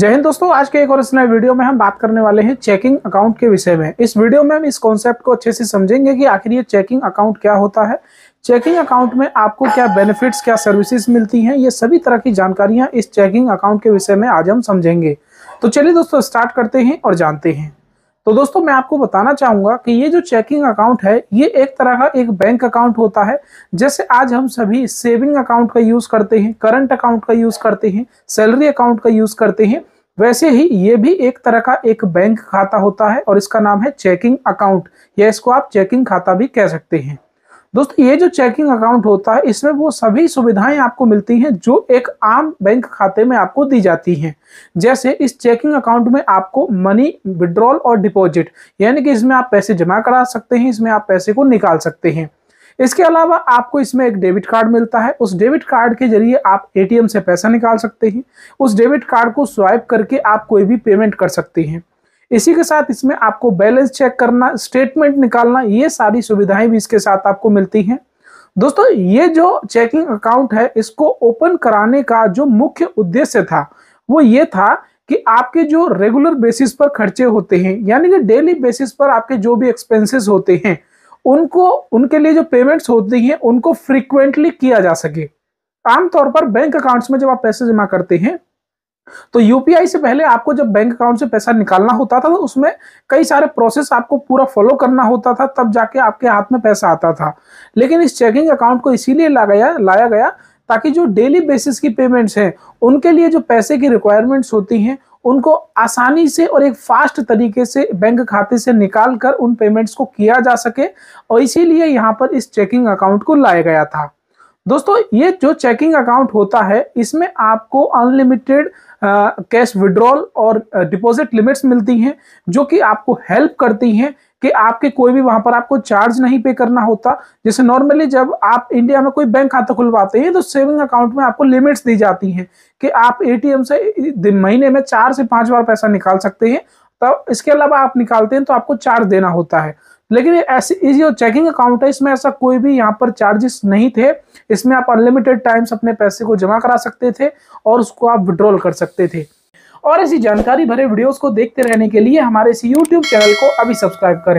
जय हिंद दोस्तों आज के एक और इस नए वीडियो में हम बात करने वाले हैं चेकिंग अकाउंट के विषय में इस वीडियो में हम इस कॉन्सेप्ट को अच्छे से समझेंगे कि आखिर ये चेकिंग अकाउंट क्या होता है चेकिंग अकाउंट में आपको क्या बेनिफिट्स क्या सर्विसेज मिलती हैं ये सभी तरह की जानकारियां इस चेकिंग अकाउंट के विषय में आज हम समझेंगे तो चलिए दोस्तों स्टार्ट करते हैं और जानते हैं तो दोस्तों मैं आपको बताना चाहूंगा कि ये जो चेकिंग अकाउंट है ये एक तरह का एक बैंक अकाउंट होता है जैसे आज हम सभी सेविंग अकाउंट का यूज करते हैं करंट अकाउंट का यूज करते हैं सैलरी अकाउंट का यूज करते हैं वैसे ही ये भी एक तरह का एक बैंक खाता होता है और इसका नाम है चेकिंग अकाउंट या इसको आप चेकिंग खाता भी कह सकते हैं दोस्तों ये जो चेकिंग अकाउंट होता है इसमें वो सभी सुविधाएं आपको मिलती हैं जो एक आम बैंक खाते में आपको दी जाती हैं जैसे इस चेकिंग अकाउंट में आपको मनी विड्रॉल और डिपॉजिट यानी कि इसमें आप पैसे जमा करा सकते हैं इसमें आप पैसे को निकाल सकते हैं इसके अलावा आपको इसमें एक डेबिट कार्ड मिलता है उस डेबिट कार्ड के जरिए आप एटीएम से पैसा निकाल सकते हैं उस डेबिट कार्ड को स्वाइप करके आप कोई भी पेमेंट कर सकते हैं इसी के साथ इसमें आपको बैलेंस चेक करना स्टेटमेंट निकालना ये सारी सुविधाएं भी इसके साथ आपको मिलती हैं दोस्तों ये जो चेकिंग अकाउंट है इसको ओपन कराने का जो मुख्य उद्देश्य था वो ये था कि आपके जो रेगुलर बेसिस पर खर्चे होते हैं यानी कि डेली बेसिस पर आपके जो भी एक्सपेंसेस होते हैं उनको उनके लिए जो पेमेंट्स होती हैं उनको फ्रीक्वेंटली किया जा सके आमतौर पर बैंक अकाउंट्स में जब आप पैसे जमा करते हैं तो यूपीआई से पहले आपको जब बैंक अकाउंट से पैसा निकालना होता था तो उसमें कई सारे प्रोसेस आपको पूरा फॉलो करना होता था तब जाके आपके हाथ में पैसा आता था लेकिन इस चेकिंग अकाउंट को इसीलिए लाया लाया गया ताकि जो डेली बेसिस की पेमेंट्स हैं उनके लिए जो पैसे की रिक्वायरमेंट्स होती हैं उनको आसानी से और एक फास्ट तरीके से बैंक खाते से निकाल कर उन पेमेंट्स को किया जा सके और इसीलिए यहाँ पर इस चेकिंग अकाउंट को लाया गया था दोस्तों ये जो चेकिंग अकाउंट होता है इसमें आपको अनलिमिटेड कैश विड्रॉल और डिपॉजिट लिमिट्स मिलती हैं जो कि आपको हेल्प करती हैं कि आपके कोई भी वहां पर आपको चार्ज नहीं पे करना होता जैसे नॉर्मली जब आप इंडिया में कोई बैंक खाता खुलवाते हैं तो सेविंग अकाउंट में आपको लिमिट्स दी जाती हैं कि आप एटीएम से महीने में चार से पांच बार पैसा निकाल सकते हैं तब इसके अलावा आप निकालते हैं तो आपको चार्ज देना होता है लेकिन ऐसे ये चेकिंग अकाउंट है इसमें ऐसा कोई भी यहाँ पर चार्जेस नहीं थे इसमें आप अनलिमिटेड टाइम्स अपने पैसे को जमा करा सकते थे और उसको आप विड्रॉल कर सकते थे और ऐसी जानकारी भरे वीडियोस को देखते रहने के लिए हमारे इस यूट्यूब चैनल को अभी सब्सक्राइब करें